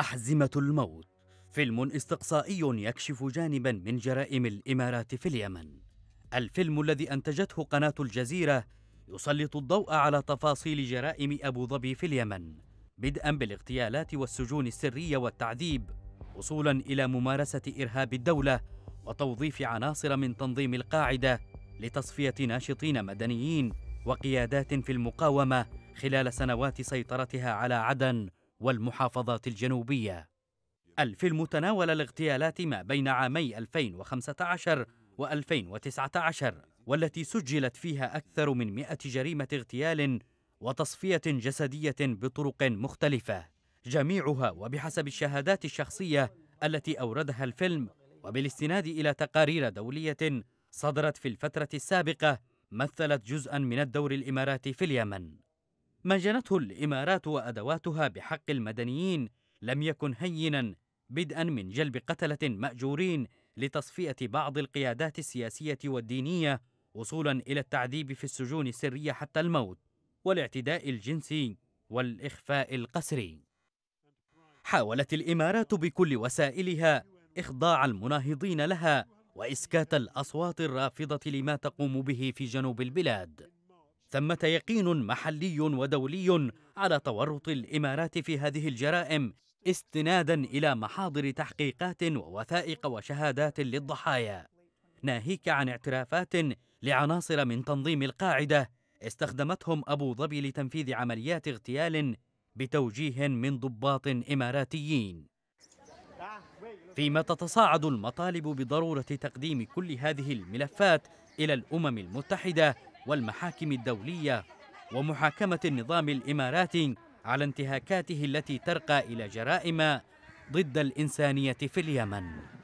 أحزمة الموت فيلم استقصائي يكشف جانبا من جرائم الإمارات في اليمن الفيلم الذي أنتجته قناة الجزيرة يسلط الضوء على تفاصيل جرائم أبو ظبي في اليمن بدءا بالاغتيالات والسجون السرية والتعذيب وصولا إلى ممارسة إرهاب الدولة وتوظيف عناصر من تنظيم القاعدة لتصفية ناشطين مدنيين وقيادات في المقاومة خلال سنوات سيطرتها على عدن والمحافظات الجنوبية الفيلم تناول الاغتيالات ما بين عامي 2015 و 2019 والتي سجلت فيها أكثر من 100 جريمة اغتيال وتصفية جسدية بطرق مختلفة جميعها وبحسب الشهادات الشخصية التي أوردها الفيلم وبالاستناد إلى تقارير دولية صدرت في الفترة السابقة مثلت جزءا من الدور الإماراتي في اليمن ما جنته الإمارات وأدواتها بحق المدنيين لم يكن هينا بدءا من جلب قتلة مأجورين لتصفية بعض القيادات السياسية والدينية وصولا إلى التعذيب في السجون السرية حتى الموت والاعتداء الجنسي والإخفاء القسري حاولت الإمارات بكل وسائلها إخضاع المناهضين لها وإسكات الأصوات الرافضة لما تقوم به في جنوب البلاد ثمة يقين محلي ودولي على تورط الإمارات في هذه الجرائم استنادا إلى محاضر تحقيقات ووثائق وشهادات للضحايا ناهيك عن اعترافات لعناصر من تنظيم القاعدة استخدمتهم أبو ظبي لتنفيذ عمليات اغتيال بتوجيه من ضباط إماراتيين فيما تتصاعد المطالب بضرورة تقديم كل هذه الملفات إلى الأمم المتحدة والمحاكم الدولية ومحاكمة النظام الإماراتي على انتهاكاته التي ترقى إلى جرائم ضد الإنسانية في اليمن